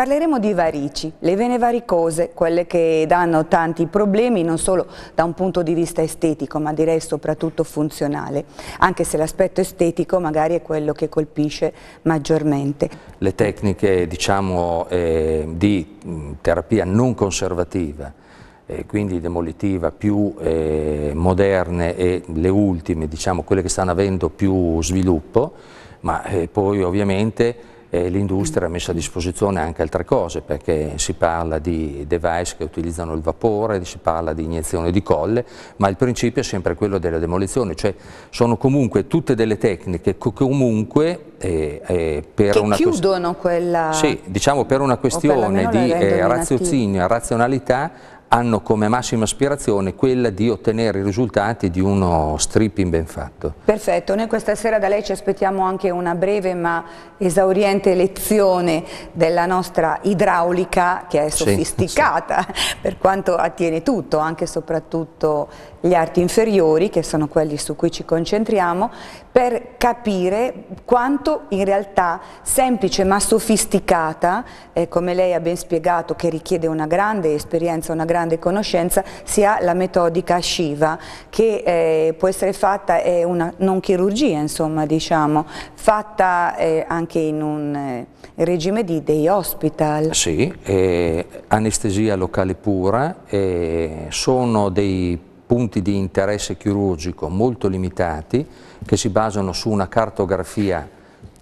Parleremo di varici, le vene varicose, quelle che danno tanti problemi non solo da un punto di vista estetico ma direi soprattutto funzionale, anche se l'aspetto estetico magari è quello che colpisce maggiormente. Le tecniche diciamo, eh, di mm, terapia non conservativa eh, quindi demolitiva, più eh, moderne e le ultime, diciamo quelle che stanno avendo più sviluppo, ma eh, poi ovviamente eh, l'industria ha messo a disposizione anche altre cose perché si parla di device che utilizzano il vapore, si parla di iniezione di colle, ma il principio è sempre quello della demolizione, cioè sono comunque tutte delle tecniche comunque eh, eh, per che una chiudono quella... Sì, diciamo per una questione per di eh, raziocinio e razionalità hanno come massima aspirazione quella di ottenere i risultati di uno stripping ben fatto. Perfetto, noi questa sera da lei ci aspettiamo anche una breve ma esauriente lezione della nostra idraulica che è sofisticata sì, sì. per quanto attiene tutto, anche e soprattutto gli arti inferiori che sono quelli su cui ci concentriamo per capire quanto in realtà semplice ma sofisticata, eh, come lei ha ben spiegato, che richiede una grande esperienza, una grande grande conoscenza si ha la metodica Shiva che eh, può essere fatta, è una non chirurgia insomma diciamo, fatta eh, anche in un eh, regime di day hospital. Sì, anestesia locale pura, sono dei punti di interesse chirurgico molto limitati che si basano su una cartografia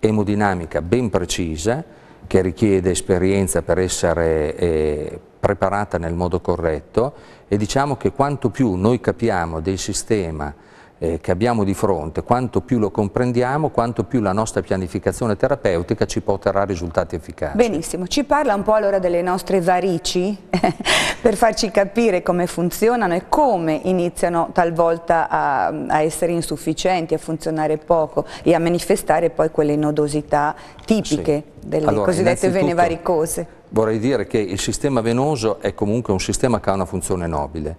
emodinamica ben precisa che richiede esperienza per essere eh, preparata nel modo corretto e diciamo che quanto più noi capiamo del sistema eh, che abbiamo di fronte, quanto più lo comprendiamo, quanto più la nostra pianificazione terapeutica ci porterà risultati efficaci. Benissimo, ci parla un po' allora delle nostre varici per farci capire come funzionano e come iniziano talvolta a, a essere insufficienti, a funzionare poco e a manifestare poi quelle nodosità tipiche sì. delle allora, cosiddette vene varicose. Vorrei dire che il sistema venoso è comunque un sistema che ha una funzione nobile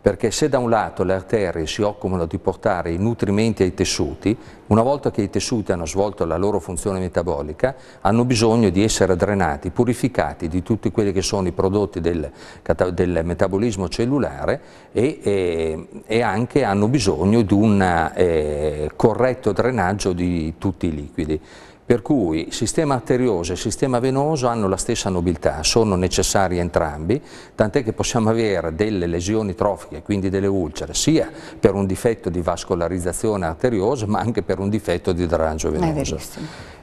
perché se da un lato le arterie si occupano di portare i nutrimenti ai tessuti, una volta che i tessuti hanno svolto la loro funzione metabolica, hanno bisogno di essere drenati, purificati di tutti quelli che sono i prodotti del, del metabolismo cellulare e, e, e, anche hanno bisogno di un eh, corretto drenaggio di tutti i liquidi. Per cui sistema arterioso e sistema venoso hanno la stessa nobiltà, sono necessari entrambi, tant'è che possiamo avere delle lesioni trofiche, quindi delle ulcere, sia per un difetto di vascolarizzazione arteriosa ma anche per un difetto di drangio venoso.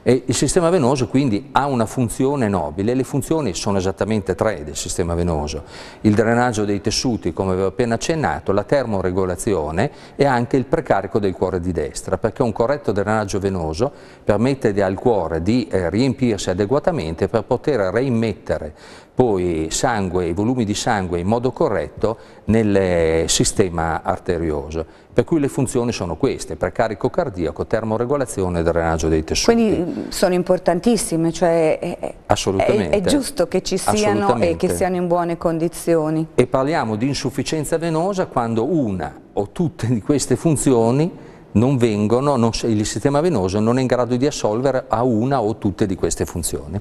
E il sistema venoso quindi ha una funzione nobile, le funzioni sono esattamente tre del sistema venoso, il drenaggio dei tessuti come avevo appena accennato, la termoregolazione e anche il precarico del cuore di destra, perché un corretto drenaggio venoso permette di cuore di eh, riempirsi adeguatamente per poter reimmettere poi sangue, i volumi di sangue in modo corretto nel eh, sistema arterioso. Per cui le funzioni sono queste, precarico cardiaco, termoregolazione e drenaggio dei tessuti. Quindi mm, sono importantissime, cioè è, è giusto che ci siano e che siano in buone condizioni. E parliamo di insufficienza venosa quando una o tutte di queste funzioni non vengono, non, il sistema venoso non è in grado di assolvere a una o tutte di queste funzioni.